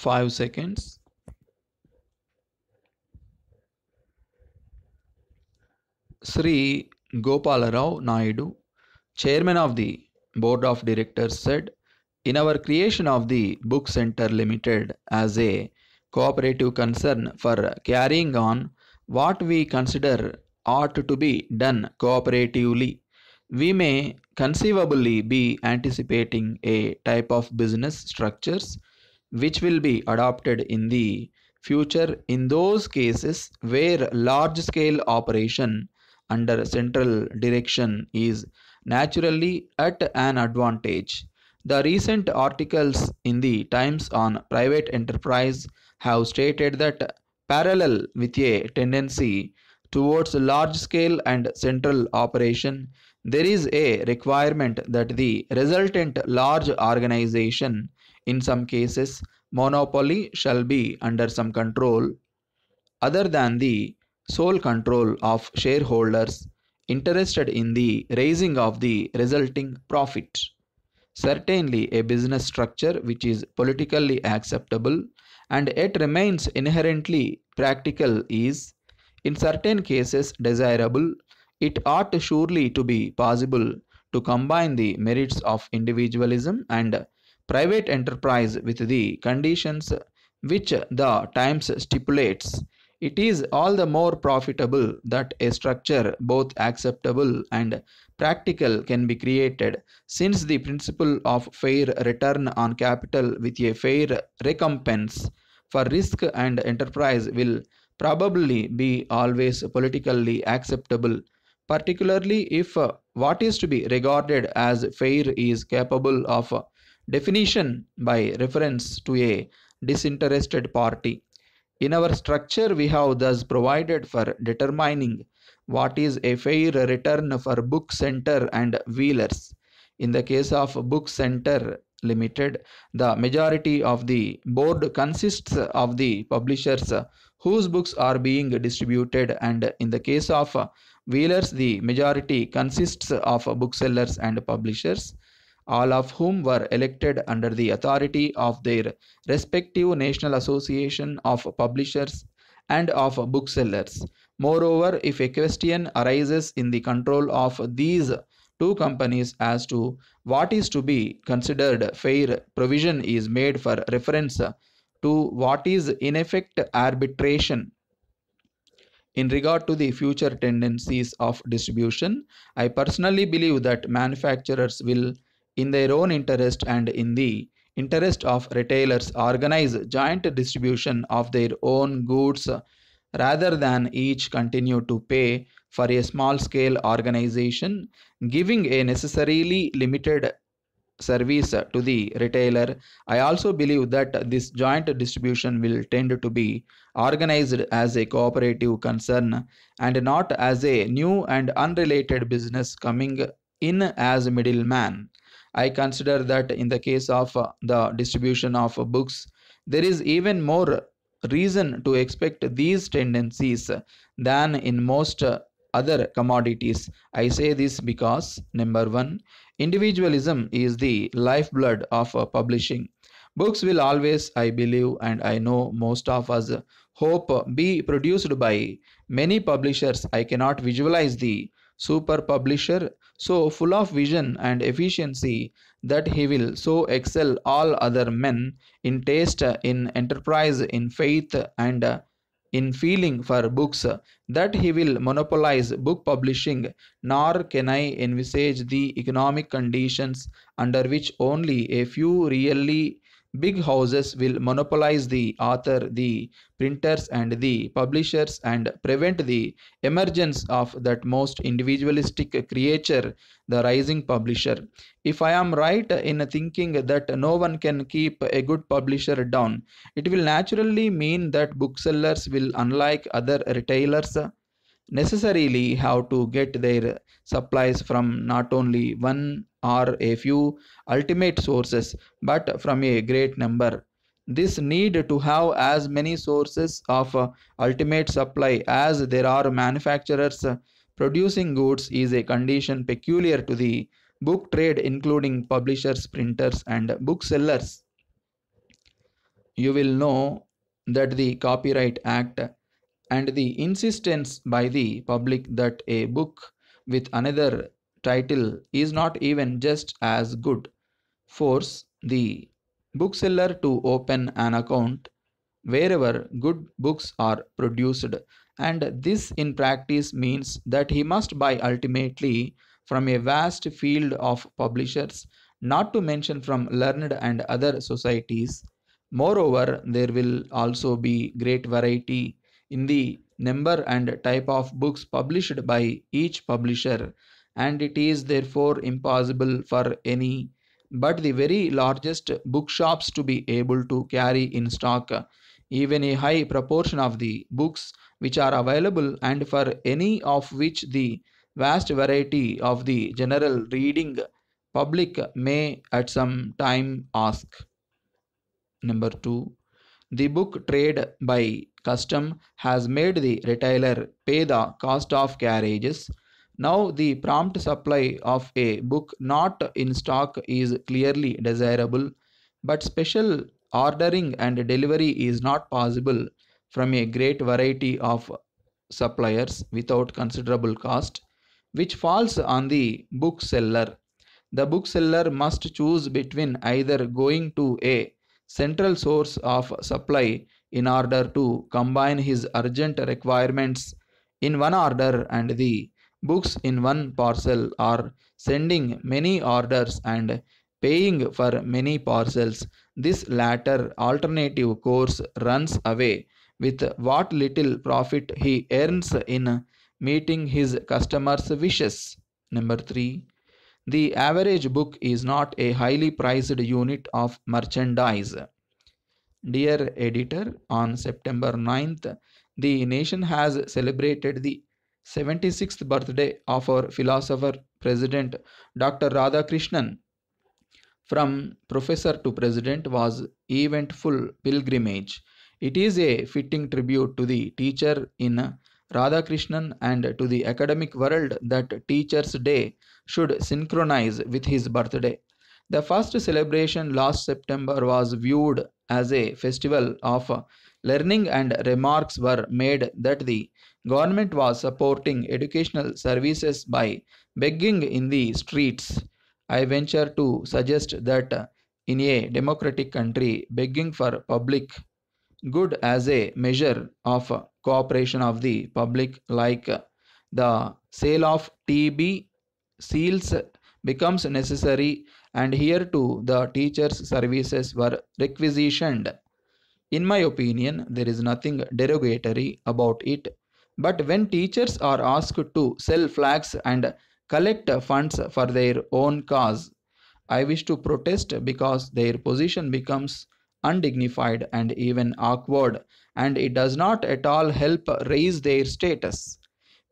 5 seconds Sri Gopalarao Naidu, chairman of the board of directors, said In our creation of the Book Center Limited as a cooperative concern for carrying on what we consider ought to be done cooperatively, we may conceivably be anticipating a type of business structures which will be adopted in the future in those cases where large scale operation under central direction is naturally at an advantage. The recent articles in the Times on private enterprise have stated that parallel with a tendency towards large scale and central operation, there is a requirement that the resultant large organization in some cases, monopoly shall be under some control other than the sole control of shareholders interested in the raising of the resulting profit. Certainly, a business structure which is politically acceptable and yet remains inherently practical is, in certain cases, desirable. It ought surely to be possible to combine the merits of individualism and private enterprise with the conditions which the times stipulates it is all the more profitable that a structure both acceptable and practical can be created since the principle of fair return on capital with a fair recompense for risk and enterprise will probably be always politically acceptable particularly if what is to be regarded as fair is capable of definition by reference to a disinterested party. In our structure, we have thus provided for determining what is a fair return for book center and wheelers. In the case of book center limited, the majority of the board consists of the publishers whose books are being distributed and in the case of wheelers the majority consists of booksellers and publishers all of whom were elected under the authority of their respective national association of publishers and of booksellers. Moreover, if a question arises in the control of these two companies as to what is to be considered fair, provision is made for reference to what is in effect arbitration in regard to the future tendencies of distribution, I personally believe that manufacturers will in their own interest and in the interest of retailers organize joint distribution of their own goods rather than each continue to pay for a small scale organization giving a necessarily limited service to the retailer i also believe that this joint distribution will tend to be organized as a cooperative concern and not as a new and unrelated business coming in as middleman I consider that in the case of uh, the distribution of books, there is even more reason to expect these tendencies than in most uh, other commodities. I say this because number one, individualism is the lifeblood of uh, publishing. Books will always, I believe, and I know most of us hope, be produced by many publishers. I cannot visualize the super publisher, so full of vision and efficiency that he will so excel all other men in taste, in enterprise, in faith, and in feeling for books that he will monopolize book publishing, nor can I envisage the economic conditions under which only a few really Big houses will monopolize the author, the printers, and the publishers and prevent the emergence of that most individualistic creature, the rising publisher. If I am right in thinking that no one can keep a good publisher down, it will naturally mean that booksellers will, unlike other retailers, necessarily have to get their supplies from not only one or a few ultimate sources but from a great number this need to have as many sources of uh, ultimate supply as there are manufacturers uh, producing goods is a condition peculiar to the book trade including publishers printers and booksellers you will know that the copyright act and the insistence by the public that a book with another title is not even just as good. Force the bookseller to open an account wherever good books are produced and this in practice means that he must buy ultimately from a vast field of publishers not to mention from learned and other societies moreover there will also be great variety in the number and type of books published by each publisher and it is therefore impossible for any but the very largest bookshops to be able to carry in stock even a high proportion of the books which are available and for any of which the vast variety of the general reading public may at some time ask number 2 the book trade by custom has made the retailer pay the cost of carriages now the prompt supply of a book not in stock is clearly desirable, but special ordering and delivery is not possible from a great variety of suppliers without considerable cost, which falls on the bookseller. The bookseller must choose between either going to a central source of supply in order to combine his urgent requirements in one order and the books in one parcel or sending many orders and paying for many parcels. This latter alternative course runs away with what little profit he earns in meeting his customers' wishes. Number 3. The average book is not a highly priced unit of merchandise. Dear editor, on September 9th, the nation has celebrated the 76th birthday of our philosopher president Dr. Radhakrishnan. From professor to president was eventful pilgrimage. It is a fitting tribute to the teacher in Radhakrishnan and to the academic world that Teacher's Day should synchronize with his birthday. The first celebration last September was viewed as a festival of learning, and remarks were made that the Government was supporting educational services by begging in the streets. I venture to suggest that in a democratic country, begging for public good as a measure of cooperation of the public, like the sale of TB seals, becomes necessary, and here too the teachers' services were requisitioned. In my opinion, there is nothing derogatory about it. But when teachers are asked to sell flags and collect funds for their own cause, I wish to protest because their position becomes undignified and even awkward, and it does not at all help raise their status.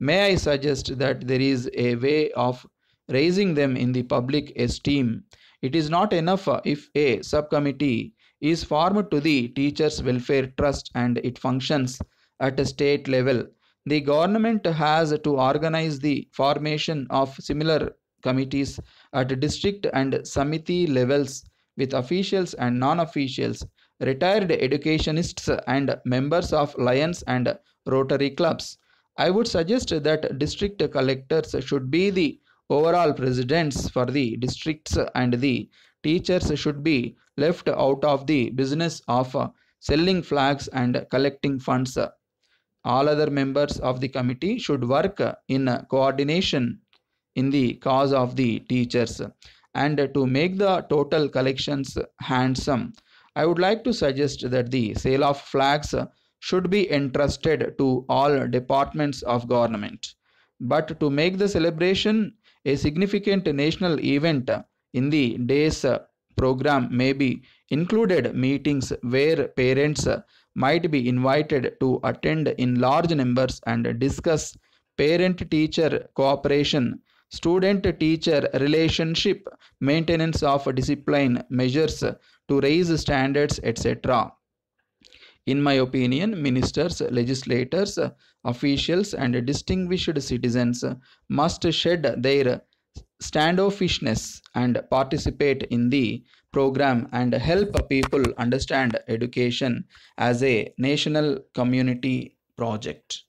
May I suggest that there is a way of raising them in the public esteem? It is not enough if a subcommittee is formed to the Teachers Welfare Trust and it functions at a state level the government has to organize the formation of similar committees at district and samiti levels with officials and non officials, retired educationists, and members of Lions and Rotary clubs. I would suggest that district collectors should be the overall presidents for the districts and the teachers should be left out of the business of selling flags and collecting funds all other members of the committee should work in coordination in the cause of the teachers and to make the total collections handsome i would like to suggest that the sale of flags should be entrusted to all departments of government but to make the celebration a significant national event in the days program may be included meetings where parents might be invited to attend in large numbers and discuss parent teacher cooperation, student teacher relationship, maintenance of discipline measures to raise standards, etc. In my opinion, ministers, legislators, officials, and distinguished citizens must shed their standoffishness and participate in the program and help people understand education as a national community project.